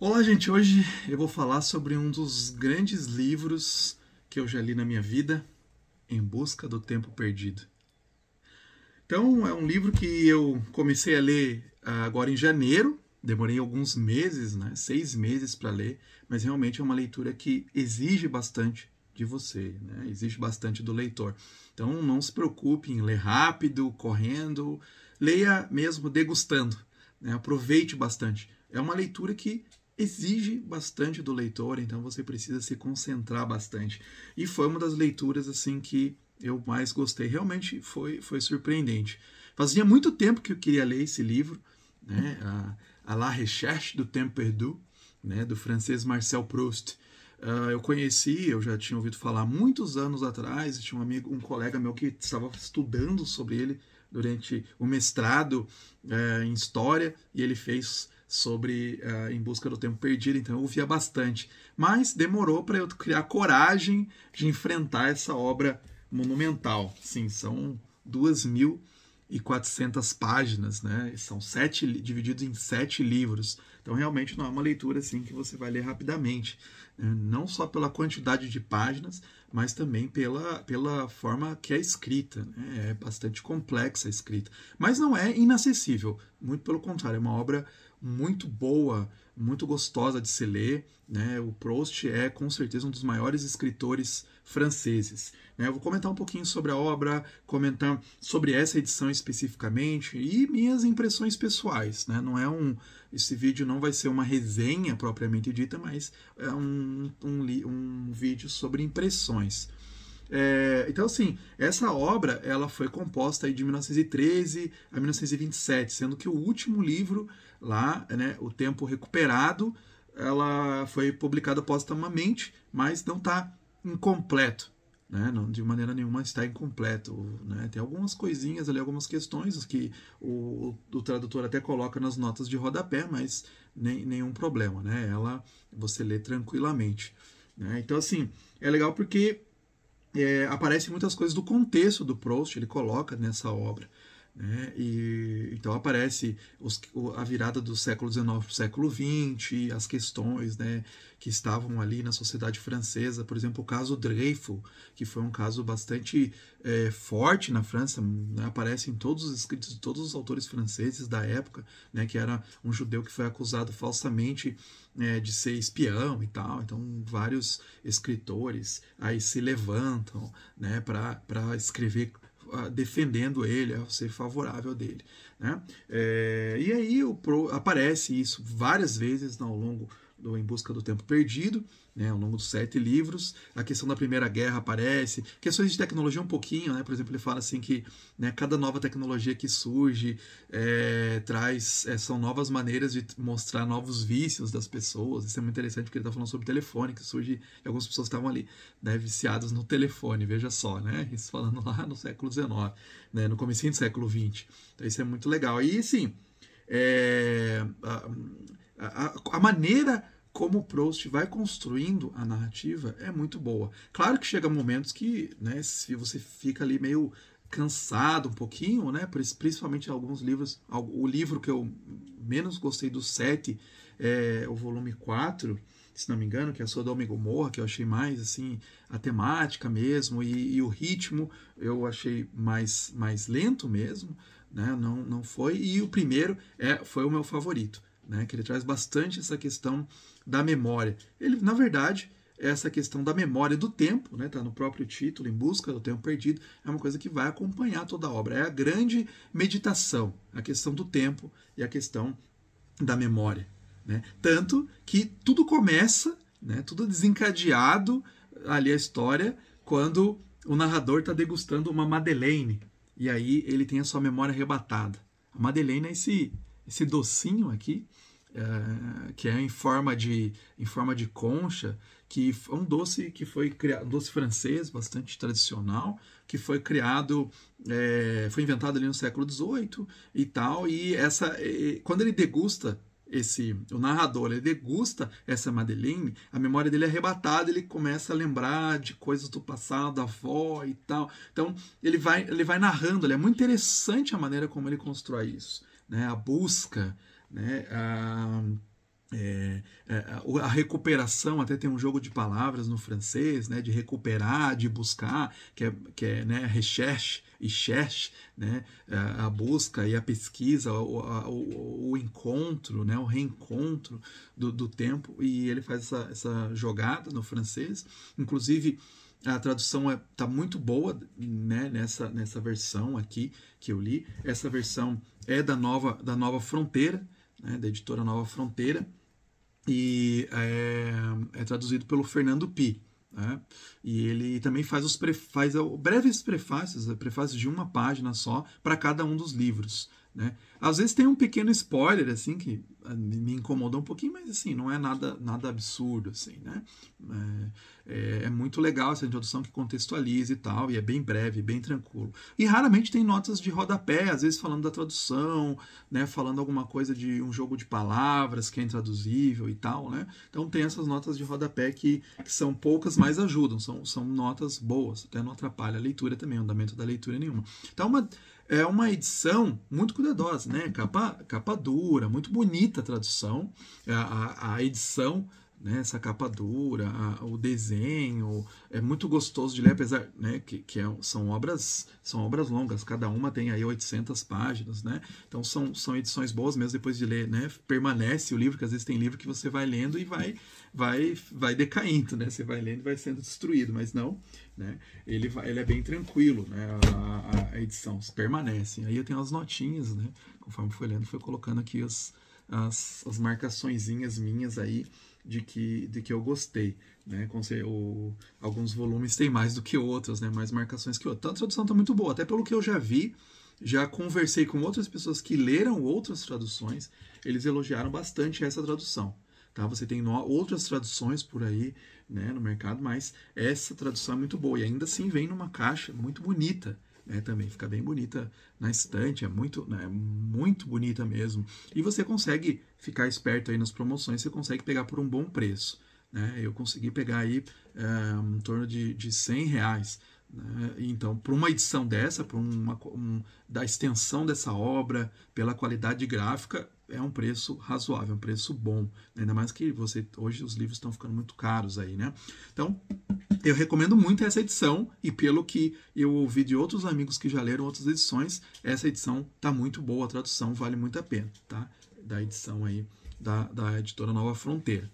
Olá, gente. Hoje eu vou falar sobre um dos grandes livros que eu já li na minha vida, Em Busca do Tempo Perdido. Então, é um livro que eu comecei a ler ah, agora em janeiro. Demorei alguns meses, né? Seis meses para ler, mas realmente é uma leitura que exige bastante de você, né? Exige bastante do leitor. Então, não se preocupe em ler rápido, correndo. Leia mesmo degustando, né? Aproveite bastante é uma leitura que exige bastante do leitor, então você precisa se concentrar bastante. E foi uma das leituras assim que eu mais gostei. Realmente foi, foi surpreendente. Fazia muito tempo que eu queria ler esse livro, né? A, a La Recherche do Tempo Perdu, né? do francês Marcel Proust. Uh, eu conheci, eu já tinha ouvido falar muitos anos atrás, tinha um amigo, um colega meu que estava estudando sobre ele durante o mestrado uh, em História, e ele fez sobre uh, Em Busca do Tempo Perdido, então eu ouvia bastante. Mas demorou para eu criar coragem de enfrentar essa obra monumental. Sim, são 2.400 páginas, né? São sete, divididos em sete livros. Então realmente não é uma leitura assim que você vai ler rapidamente. Eh, não só pela quantidade de páginas, mas também pela, pela forma que é escrita. Né? É bastante complexa a escrita. Mas não é inacessível. Muito pelo contrário, é uma obra muito boa, muito gostosa de se ler. Né? O Proust é com certeza um dos maiores escritores franceses. Né? Eu vou comentar um pouquinho sobre a obra, comentar sobre essa edição especificamente e minhas impressões pessoais. Né? Não é um, esse vídeo não vai ser uma resenha propriamente dita, mas é um, um, um vídeo sobre impressões. É, então, assim, essa obra ela foi composta aí de 1913 a 1927, sendo que o último livro lá, né, O Tempo Recuperado, ela foi publicada postumamente, mas não está incompleto. Né? Não, de maneira nenhuma está incompleto. Né? Tem algumas coisinhas ali, algumas questões que o, o, tradutor até coloca nas notas de rodapé, mas nem, nenhum problema. Né? Ela você lê tranquilamente. Né? Então, assim, é legal porque é, aparecem muitas coisas do contexto do Proust, ele coloca nessa obra. Né? E, então aparece os, a virada do século XIX para o século XX, as questões né, que estavam ali na sociedade francesa, por exemplo, o caso Dreyfus, que foi um caso bastante é, forte na França, né? aparece em todos os escritos de todos os autores franceses da época, né, que era um judeu que foi acusado falsamente né, de ser espião e tal. Então, vários escritores aí se levantam né, para escrever defendendo ele, a ser favorável dele. Né? É, e aí o pro, aparece isso várias vezes ao longo do Em Busca do Tempo Perdido, né, ao longo dos sete livros. A questão da Primeira Guerra aparece, questões de tecnologia um pouquinho, né? Por exemplo, ele fala assim que né, cada nova tecnologia que surge é, traz é, são novas maneiras de mostrar novos vícios das pessoas. Isso é muito interessante porque ele está falando sobre telefone, que surge e algumas pessoas estavam ali, né, viciadas no telefone, veja só, né? Isso falando lá no século XIX, né, no começo do século XX. Então isso é muito legal. E sim, é, a, a maneira como Proust vai construindo a narrativa é muito boa. Claro que chega momentos que, né, se você fica ali meio cansado um pouquinho, né, principalmente alguns livros, o livro que eu menos gostei do sete, é o volume 4, se não me engano, que é a Sodoma e Gomorra, que eu achei mais, assim, a temática mesmo e, e o ritmo eu achei mais, mais lento mesmo, né, não, não foi, e o primeiro é, foi o meu favorito né, que ele traz bastante essa questão da memória. Ele, na verdade, essa questão da memória do tempo, né, tá no próprio título, em busca do tempo perdido, é uma coisa que vai acompanhar toda a obra. É a grande meditação, a questão do tempo e a questão da memória. Né? Tanto que tudo começa, né, tudo desencadeado ali a história, quando o narrador está degustando uma Madeleine. E aí ele tem a sua memória arrebatada. A Madeleine é esse esse docinho aqui, é, que é em forma, de, em forma de concha, que é um doce que foi criado, um doce francês bastante tradicional, que foi criado, é, foi inventado ali no século XVIII e tal, e essa, quando ele degusta esse o narrador ele degusta essa Madeleine, a memória dele é arrebatada, ele começa a lembrar de coisas do passado, da avó e tal. Então ele vai ele vai narrando, ele é muito interessante a maneira como ele constrói isso né, a busca, né, a, é, é a, recuperação, até tem um jogo de palavras no francês, né, de recuperar, de buscar, que é, que é né, recherche e cherche, né, a, a, busca e a pesquisa, o, a, o, o, encontro, né, o reencontro do, do tempo, e ele faz essa, essa jogada no francês, inclusive a tradução está é, tá muito boa né, nessa, nessa versão aqui que eu li. Essa versão é da nova, da nova fronteira, né, da editora Nova Fronteira, e é, é traduzido pelo Fernando Pi. Né? E ele também faz os faz breves prefácios, prefácios de uma página só para cada um dos livros. Né? Às vezes tem um pequeno spoiler assim que ah, me incomodou um pouquinho, mas assim não é nada nada absurdo assim, né? É, é, é, muito legal essa introdução que contextualiza e tal, e é bem breve, bem tranquilo. E raramente tem notas de rodapé, às vezes falando da tradução, né? Falando alguma coisa de um jogo de palavras que é intraduzível e tal, né? Então tem essas notas de rodapé que, que são poucas, mas ajudam, são, são notas boas, até não atrapalha a leitura também, o andamento da leitura nenhuma. Então uma é uma edição muito cuidadosa, né? Capa, capa dura, muito bonita a tradução, a, é, a, a edição né, essa capa dura, a, o desenho, é muito gostoso de ler, apesar né, que, que é, são, obras, são obras longas, cada uma tem aí 800 páginas, né? Então são, são edições boas mesmo depois de ler, né? Permanece o livro, que às vezes tem livro que você vai lendo e vai vai vai decaindo, né? Você vai lendo e vai sendo destruído, mas não, né? Ele, ele é bem tranquilo, né? A, a, edição permanece. Aí eu tenho as notinhas, né? Conforme foi lendo, foi colocando aqui as, as, as marcaçõezinhas minhas aí de que, de que eu gostei. Né? Com, o, alguns volumes têm mais do que outros, né? mais marcações que outros. Então, a tradução está muito boa, até pelo que eu já vi, já conversei com outras pessoas que leram outras traduções, eles elogiaram bastante essa tradução. Tá? Você tem outras traduções por aí né, no mercado, mas essa tradução é muito boa. E ainda assim vem numa caixa muito bonita. Né, também fica bem bonita na estante, é muito, né, muito bonita mesmo. E você consegue ficar esperto aí nas promoções, você consegue pegar por um bom preço. Né? Eu consegui pegar aí eh, em torno de, de 100 reais. Né? Então, para uma edição dessa, para uma um, da extensão dessa obra, pela qualidade gráfica, é um preço razoável, é um preço bom. Ainda mais que você hoje os livros estão ficando muito caros aí, né? Então, eu recomendo muito essa edição e pelo que eu ouvi de outros amigos que já leram outras edições, essa edição tá muito boa, a tradução vale muito a pena, tá? Da edição aí da, da editora Nova Fronteira.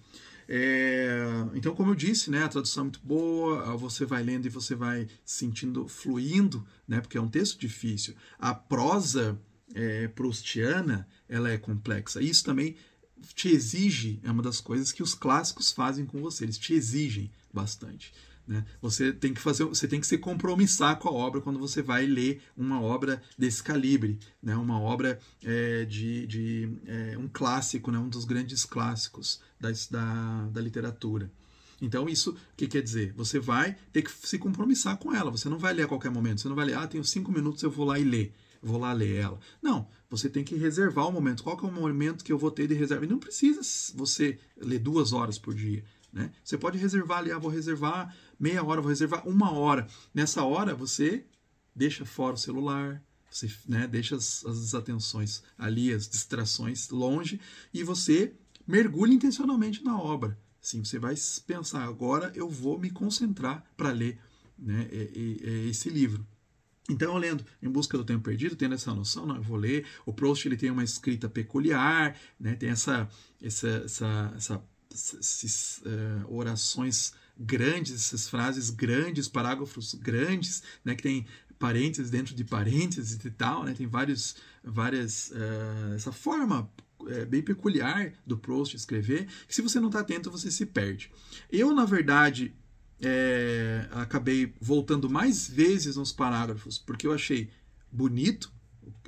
É, então, como eu disse, né, a tradução é muito boa, você vai lendo e você vai sentindo fluindo, né, porque é um texto difícil. A prosa é, proustiana ela é complexa. isso também te exige, é uma das coisas que os clássicos fazem com você, eles te exigem bastante. Né? Você tem que fazer, você tem que se compromissar com a obra quando você vai ler uma obra desse calibre, né? uma obra é, de, de é, um clássico, né? um dos grandes clássicos da, da, da literatura. Então, isso o que quer dizer? Você vai ter que se compromissar com ela. Você não vai ler a qualquer momento. Você não vai ler, ah, tenho cinco minutos, eu vou lá e ler vou lá ler ela. Não, você tem que reservar o um momento. Qual que é o momento que eu vou ter de reserva? E não precisa você ler duas horas por dia. Né? Você pode reservar ali, ah, vou reservar meia hora, vou reservar uma hora. Nessa hora, você deixa fora o celular, você né, deixa as, as desatenções ali, as distrações longe, e você mergulha intencionalmente na obra. Sim, você vai pensar, agora eu vou me concentrar para ler né, esse livro. Então, lendo Em Busca do Tempo Perdido, tendo essa noção, não, eu vou ler. O Proust ele tem uma escrita peculiar, né, tem essa, essa, essa, essa uh, orações grandes, essas frases grandes, parágrafos grandes, né, que tem parênteses dentro de parênteses e tal, né, tem vários, várias. Uh, essa forma é, bem peculiar do Proust escrever, que se você não está atento, você se perde. Eu, na verdade, é, acabei voltando mais vezes nos parágrafos porque eu achei bonito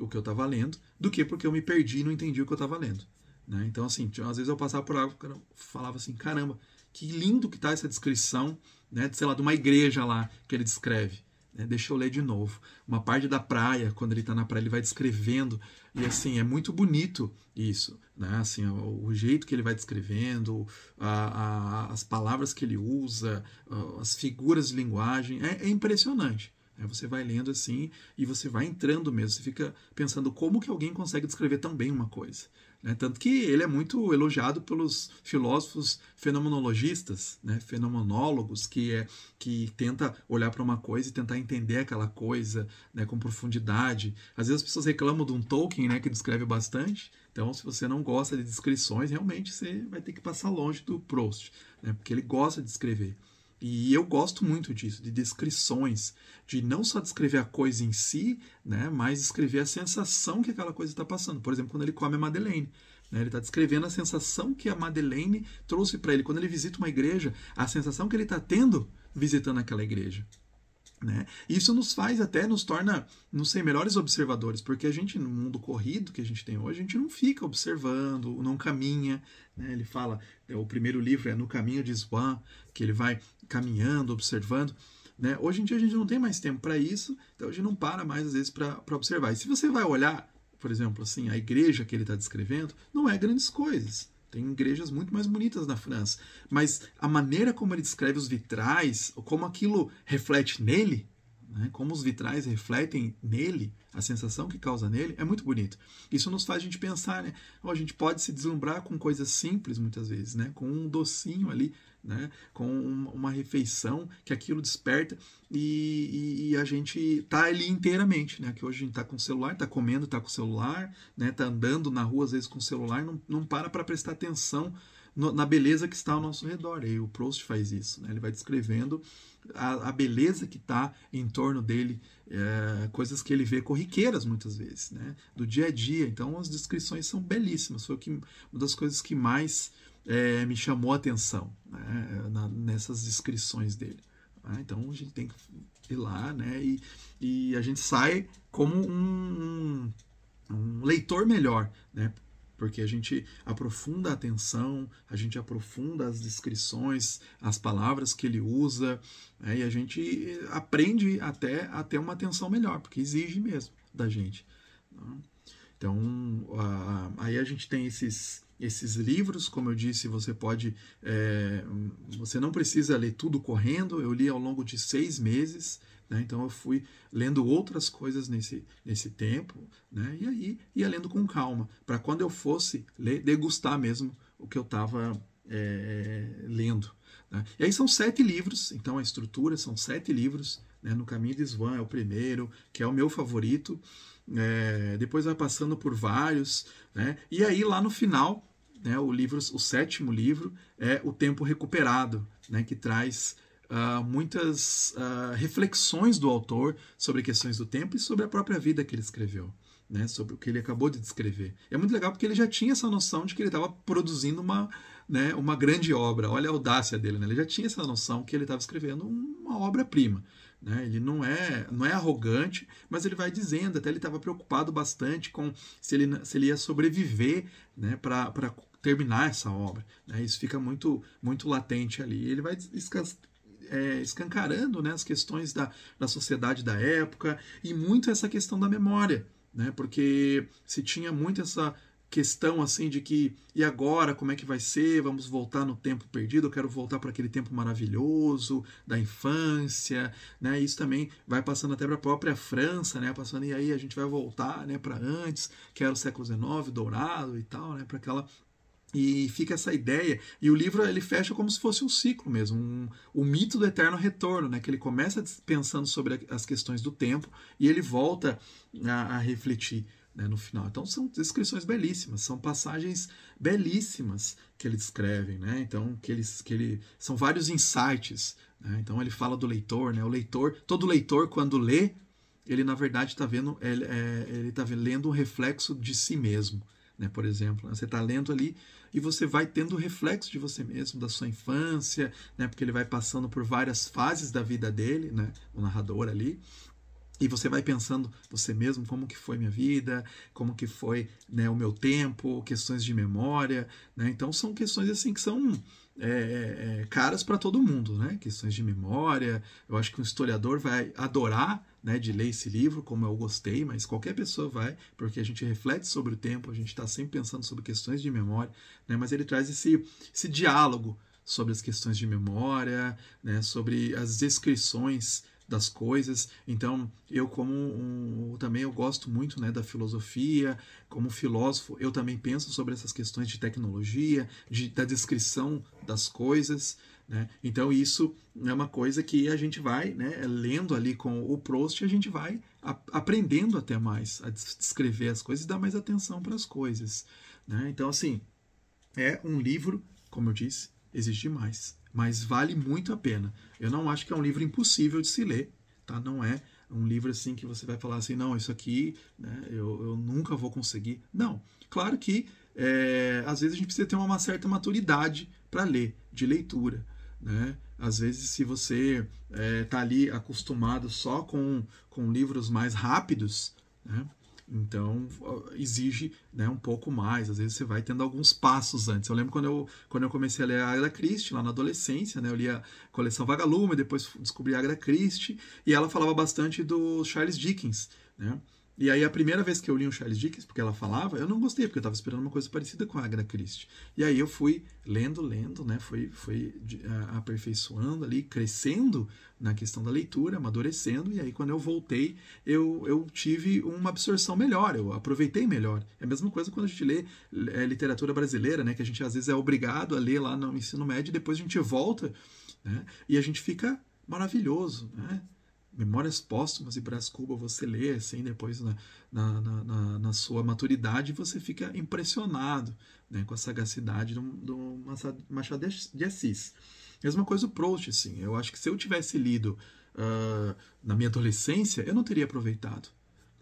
o que eu estava lendo do que porque eu me perdi e não entendi o que eu estava lendo. Né? Então, assim, às vezes eu passava por algo que eu falava assim: caramba, que lindo que tá essa descrição, né, sei lá, de uma igreja lá que ele descreve. Né? Deixa eu ler de novo. Uma parte da praia, quando ele está na praia, ele vai descrevendo. E assim, é muito bonito isso. Né? Assim, o, jeito que ele vai descrevendo, a, a, as palavras que ele usa, as figuras de linguagem, é, é impressionante. Né? Você vai lendo assim e você vai entrando mesmo, você fica pensando como que alguém consegue descrever tão bem uma coisa. Né? Tanto que ele é muito elogiado pelos filósofos fenomenologistas, né? fenomenólogos, que é que tenta olhar para uma coisa e tentar entender aquela coisa né? com profundidade. Às vezes as pessoas reclamam de um Tolkien, né? que descreve bastante, então, se você não gosta de descrições, realmente você vai ter que passar longe do Proust, né? porque ele gosta de escrever. E eu gosto muito disso, de descrições, de não só descrever a coisa em si, né, mas descrever a sensação que aquela coisa está passando. Por exemplo, quando ele come a Madeleine. Né, ele está descrevendo a sensação que a Madeleine trouxe para ele. Quando ele visita uma igreja, a sensação que ele está tendo visitando aquela igreja. Né? Isso nos faz até, nos torna, não sei, melhores observadores, porque a gente, no mundo corrido que a gente tem hoje, a gente não fica observando, não caminha. Né? Ele fala, é, o primeiro livro é No Caminho de Swan, que ele vai caminhando, observando. Né? Hoje em dia a gente não tem mais tempo para isso, então a gente não para mais, às vezes, para observar. E se você vai olhar, por exemplo, assim, a igreja que ele está descrevendo, não é grandes coisas. Tem igrejas muito mais bonitas na França. Mas a maneira como ele descreve os vitrais, como aquilo reflete nele, né? como os vitrais refletem nele, a sensação que causa nele, é muito bonito. Isso nos faz a gente pensar, né? Oh, a gente pode se deslumbrar com coisas simples muitas vezes, né? com um docinho ali, né? com uma refeição que aquilo desperta e, e, e a gente tá ali inteiramente. Né? Que hoje a gente está com o celular, está comendo, está com o celular, está né? Tá andando na rua às vezes com o celular, não, não para para prestar atenção na beleza que está ao nosso redor. E o Proust faz isso, né? ele vai descrevendo a, a beleza que está em torno dele, é, coisas que ele vê corriqueiras muitas vezes, né? do dia a dia. Então as descrições são belíssimas, foi que, uma das coisas que mais é, me chamou a atenção né? na, nessas descrições dele. Ah, então a gente tem que ir lá, né? E, e a gente sai como um, um, um leitor melhor, né? porque a gente aprofunda a atenção, a gente aprofunda as descrições, as palavras que ele usa, né? e a gente aprende até a ter uma atenção melhor, porque exige mesmo da gente. Né? Então, a, aí a gente tem esses, esses livros, como eu disse, você pode. É, você não precisa ler tudo correndo. Eu li ao longo de seis meses né? Então eu fui lendo outras coisas nesse, nesse tempo, né? e aí ia lendo com calma, para quando eu fosse ler, degustar mesmo o que eu estava é, lendo. Né? E aí são sete livros, então a estrutura são sete livros. Né? No Caminho de Svan é o primeiro, que é o meu favorito. É, depois vai passando por vários. Né? E aí lá no final né, o livro, o sétimo livro é o tempo recuperado, né, que traz uh, muitas uh, reflexões do autor sobre questões do tempo e sobre a própria vida que ele escreveu. Né, sobre o que ele acabou de descrever. É muito legal porque ele já tinha essa noção de que ele estava produzindo uma, né, uma grande obra. Olha a audácia dele, né? ele já tinha essa noção que ele estava escrevendo uma obra-prima. Né? Ele não é, não é arrogante, mas ele vai dizendo, até ele estava preocupado bastante com se ele, se ele ia sobreviver né, para terminar essa obra. Né? Isso fica muito, muito latente ali. Ele vai é, escancarando né, as questões da, da sociedade da época e muito essa questão da memória, né, porque se tinha muito essa questão assim de que e agora como é que vai ser? Vamos voltar no tempo perdido, eu quero voltar para aquele tempo maravilhoso da infância, né? Isso também vai passando até para a própria França, né? Passando e aí a gente vai voltar, né, para antes, que era o século XIX, dourado e tal, né, para aquela e fica essa ideia. E o livro ele fecha como se fosse um ciclo mesmo, um, o mito do eterno retorno, né? Que ele começa pensando sobre as questões do tempo e ele volta a, a refletir né, no final. Então são descrições belíssimas, são passagens belíssimas que ele descreve, né? Então que ele, que ele são vários insights. Né? Então ele fala do leitor, né? O leitor, todo leitor quando lê, ele na verdade está vendo, ele é, está lendo um reflexo de si mesmo né, por exemplo. Né? Você está lendo ali e você vai tendo reflexo de você mesmo, da sua infância, né, porque ele vai passando por várias fases da vida dele, né, o narrador ali. E você vai pensando você mesmo como que foi minha vida, como que foi né, o meu tempo, questões de memória, né? Então são questões assim que são é, é, é caras para todo mundo, né? Questões de memória. Eu acho que um historiador vai adorar né, de ler esse livro, como eu gostei, mas qualquer pessoa vai, porque a gente reflete sobre o tempo, a gente está sempre pensando sobre questões de memória, né, mas ele traz esse, esse diálogo sobre as questões de memória, né, sobre as descrições das coisas. Então, eu como um, também eu gosto muito, né, da filosofia, como filósofo, eu também penso sobre essas questões de tecnologia, de, da descrição das coisas. Né? Então isso é uma coisa que a gente vai, né, lendo ali com o Proust, a gente vai a aprendendo até mais a descrever as coisas e dar mais atenção para as coisas. Né? Então, assim, é um livro, como eu disse, existe mais, mas vale muito a pena. Eu não acho que é um livro impossível de se ler, tá? não é um livro assim que você vai falar assim, não, isso aqui né, eu, eu nunca vou conseguir. Não, claro que é, às vezes a gente precisa ter uma certa maturidade para ler, de leitura. Né? Às vezes, se você está é, tá ali acostumado só com, com livros mais rápidos, né? então exige né, um pouco mais. Às vezes você vai tendo alguns passos antes. Eu lembro quando eu, quando eu comecei a ler a Agatha Christie, lá na adolescência, né, eu li a coleção Vagalume, depois descobri a Agatha Christie, e ela falava bastante do Charles Dickens. Né? E aí a primeira vez que eu li um Charles Dickens, porque ela falava, eu não gostei, porque eu estava esperando uma coisa parecida com a Agatha Christie. E aí eu fui lendo, lendo, né? Foi, foi aperfeiçoando ali, crescendo na questão da leitura, amadurecendo. E aí quando eu voltei, eu, eu tive uma absorção melhor, eu aproveitei melhor. É a mesma coisa quando a gente lê é, literatura brasileira, né? Que a gente às vezes é obrigado a ler lá no ensino médio, e depois a gente volta, né? E a gente fica maravilhoso, né? Memórias Póstumas de Brás Cuba você lê assim depois na, na, na, na sua maturidade você fica impressionado né, com a sagacidade do, do Machado de Assis. Mesma coisa o Proust, assim. Eu acho que se eu tivesse lido uh, na minha adolescência, eu não teria aproveitado.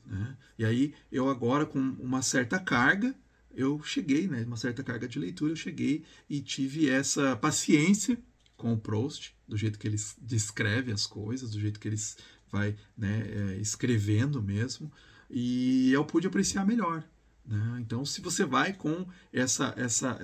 Né? E aí eu agora com uma certa carga eu cheguei, né, uma certa carga de leitura, eu cheguei e tive essa paciência com o Proust do jeito que ele descreve as coisas, do jeito que ele vai né, é, escrevendo mesmo, e eu pude apreciar melhor. Né? Então, se você vai com essa, essa,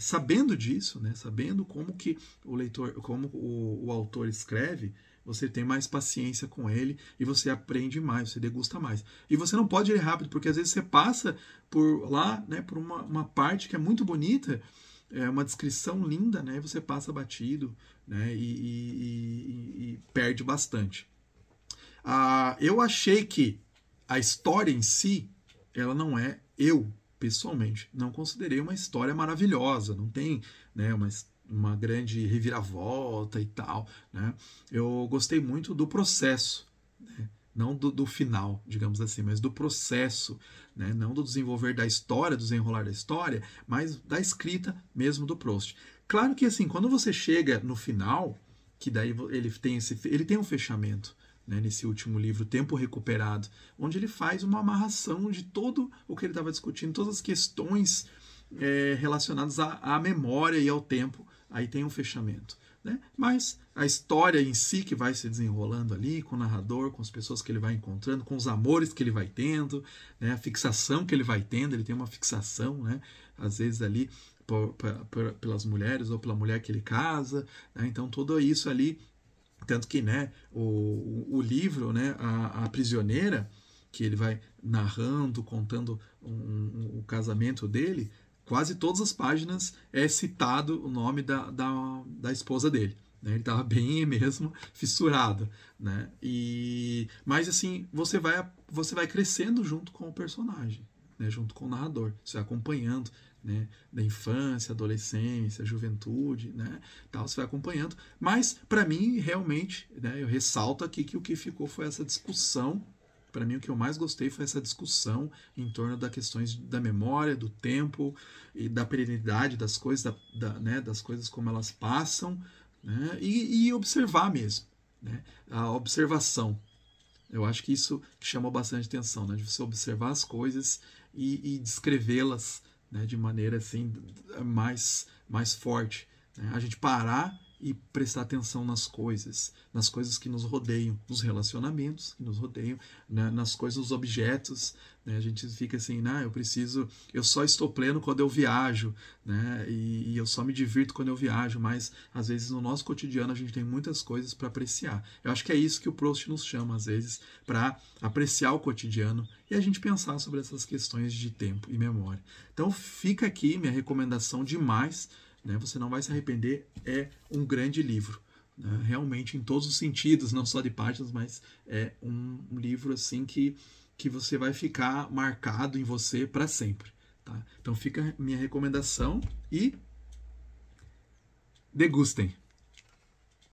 sabendo disso, né? sabendo como que o leitor, como o, o autor escreve, você tem mais paciência com ele e você aprende mais, você degusta mais. E você não pode ler rápido, porque às vezes você passa por lá, né, por uma, uma parte que é muito bonita é uma descrição linda, né? Você passa batido, né? E, e, e, e perde bastante. Ah, eu achei que a história em si, ela não é eu pessoalmente não considerei uma história maravilhosa, não tem, né? Uma uma grande reviravolta e tal, né? Eu gostei muito do processo. Né? não do, do, final, digamos assim, mas do processo, né? não do desenvolver da história, do desenrolar da história, mas da escrita mesmo do Proust. Claro que assim, quando você chega no final, que daí ele tem esse, ele tem um fechamento, né, nesse último livro, Tempo Recuperado, onde ele faz uma amarração de todo o que ele estava discutindo, todas as questões é, relacionadas à, à memória e ao tempo. Aí tem um fechamento. Né? Mas a história em si que vai se desenrolando ali, com o narrador, com as pessoas que ele vai encontrando, com os amores que ele vai tendo, né? a fixação que ele vai tendo, ele tem uma fixação, né? às vezes ali por, por, pelas mulheres ou pela mulher que ele casa, né? então tudo isso ali, tanto que né, o, o livro, né, a, a prisioneira, que ele vai narrando, contando um, um, o casamento dele, quase todas as páginas é citado o nome da, da, da esposa dele. Né? Ele estava bem mesmo fissurado. Né? E, mas assim, você vai, você vai crescendo junto com o personagem, né? junto com o narrador. Você vai acompanhando né, da infância, adolescência, juventude, né, tal, você vai acompanhando. Mas para mim realmente, né, eu ressalto aqui que o que ficou foi essa discussão para mim, o que eu mais gostei foi essa discussão em torno das questões da memória, do tempo e da perenidade das coisas, da, da, né, das coisas como elas passam, né, e, e, observar mesmo, né, a observação. Eu acho que isso chamou bastante atenção, né, de você observar as coisas e, e descrevê-las né, de maneira assim mais, mais forte. Né? A gente parar e prestar atenção nas coisas, nas coisas que nos rodeiam, nos relacionamentos que nos rodeiam, né, nas coisas, nos objetos. Né? A gente fica assim, ah, eu preciso, eu só estou pleno quando eu viajo, né? E, e, eu só me divirto quando eu viajo, mas às vezes no nosso cotidiano a gente tem muitas coisas para apreciar. Eu acho que é isso que o Proust nos chama, às vezes, para apreciar o cotidiano e a gente pensar sobre essas questões de tempo e memória. Então fica aqui minha recomendação demais né? Você não vai se arrepender, é um grande livro. Né? Realmente, em todos os sentidos, não só de páginas, mas é um, livro assim que, que você vai ficar marcado em você para sempre. Tá? Então fica minha recomendação e degustem.